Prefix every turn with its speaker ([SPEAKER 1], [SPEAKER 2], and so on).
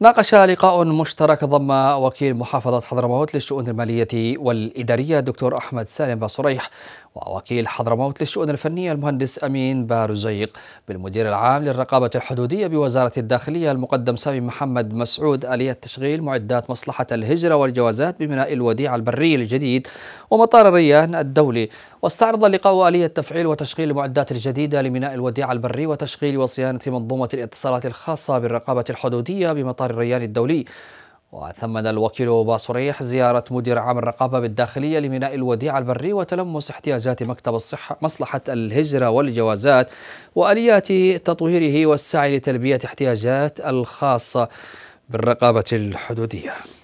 [SPEAKER 1] ناقش لقاء مشترك ضم وكيل محافظة حضرموت للشؤون المالية والإدارية الدكتور أحمد سالم بصريح ووكيل حضرموت للشؤون الفنية المهندس أمين بارزيق بالمدير العام للرقابة الحدودية بوزارة الداخلية المقدم سامي محمد مسعود آلية تشغيل معدات مصلحة الهجرة والجوازات بميناء الوديعة البري الجديد ومطار الريان الدولي واستعرض اللقاء آلية تفعيل وتشغيل المعدات الجديدة لميناء الوديعة البري وتشغيل وصيانة منظومة الاتصالات الخاصة بالرقابة الحدودية بمطار الريان الدولي وثمن الوكيل باصريح زيارة مدير عام الرقابة بالداخلية لميناء الوديعة البري وتلمس احتياجات مكتب الصحة مصلحة الهجرة والجوازات وآليات تطويره والسعي لتلبية احتياجات الخاصة بالرقابة الحدودية